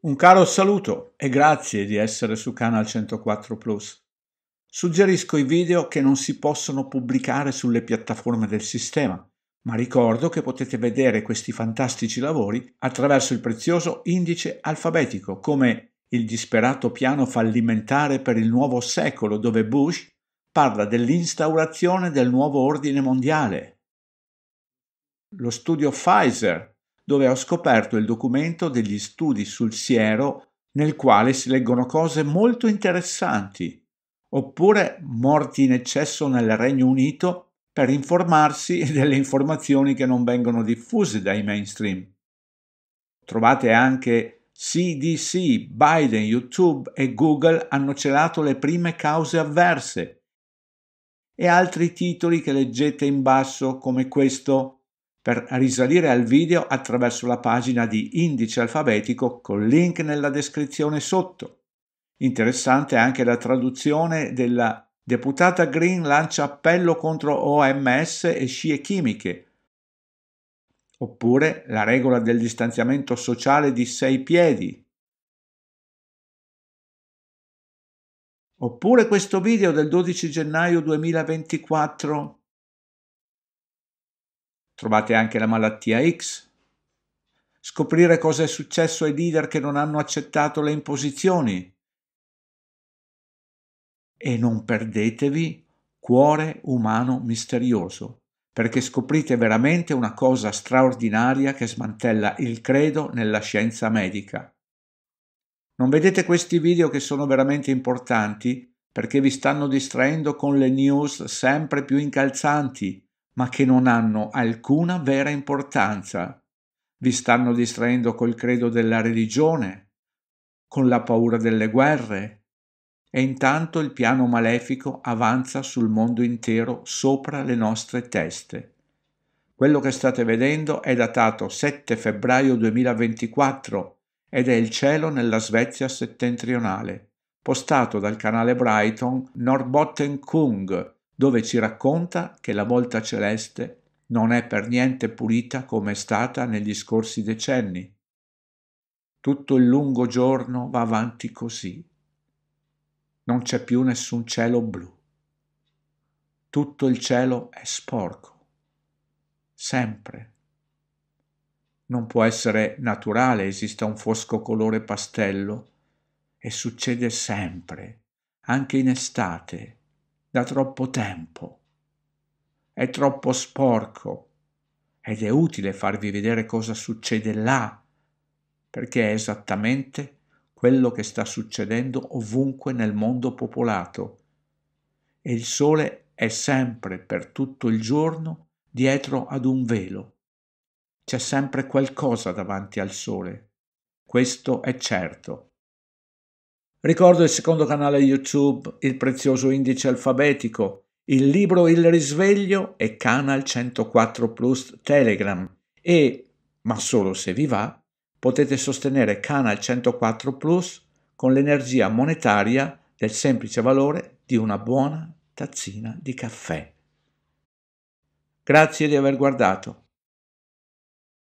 Un caro saluto e grazie di essere su Canal 104 Plus. Suggerisco i video che non si possono pubblicare sulle piattaforme del sistema, ma ricordo che potete vedere questi fantastici lavori attraverso il prezioso indice alfabetico, come il disperato piano fallimentare per il nuovo secolo dove Bush parla dell'instaurazione del nuovo ordine mondiale. Lo studio Pfizer dove ho scoperto il documento degli studi sul siero nel quale si leggono cose molto interessanti, oppure morti in eccesso nel Regno Unito per informarsi delle informazioni che non vengono diffuse dai mainstream. Trovate anche CDC, Biden, YouTube e Google hanno celato le prime cause avverse e altri titoli che leggete in basso come questo per risalire al video attraverso la pagina di indice alfabetico col link nella descrizione sotto. Interessante anche la traduzione della Deputata Green lancia appello contro OMS e scie chimiche. Oppure la regola del distanziamento sociale di sei piedi. Oppure questo video del 12 gennaio 2024 Trovate anche la malattia X. Scoprire cosa è successo ai leader che non hanno accettato le imposizioni. E non perdetevi cuore umano misterioso, perché scoprite veramente una cosa straordinaria che smantella il credo nella scienza medica. Non vedete questi video che sono veramente importanti perché vi stanno distraendo con le news sempre più incalzanti ma che non hanno alcuna vera importanza. Vi stanno distraendo col credo della religione, con la paura delle guerre, e intanto il piano malefico avanza sul mondo intero sopra le nostre teste. Quello che state vedendo è datato 7 febbraio 2024 ed è il cielo nella Svezia settentrionale, postato dal canale Brighton Norrbottenkung dove ci racconta che la volta celeste non è per niente pulita come è stata negli scorsi decenni. Tutto il lungo giorno va avanti così. Non c'è più nessun cielo blu. Tutto il cielo è sporco. Sempre. Non può essere naturale esista un fosco colore pastello e succede sempre, anche in estate da troppo tempo. È troppo sporco ed è utile farvi vedere cosa succede là, perché è esattamente quello che sta succedendo ovunque nel mondo popolato. E il sole è sempre per tutto il giorno dietro ad un velo. C'è sempre qualcosa davanti al sole. Questo è certo. Ricordo il secondo canale YouTube, il prezioso indice alfabetico, il libro Il risveglio e Canal 104 Plus Telegram e, ma solo se vi va, potete sostenere Canal 104 Plus con l'energia monetaria del semplice valore di una buona tazzina di caffè. Grazie di aver guardato.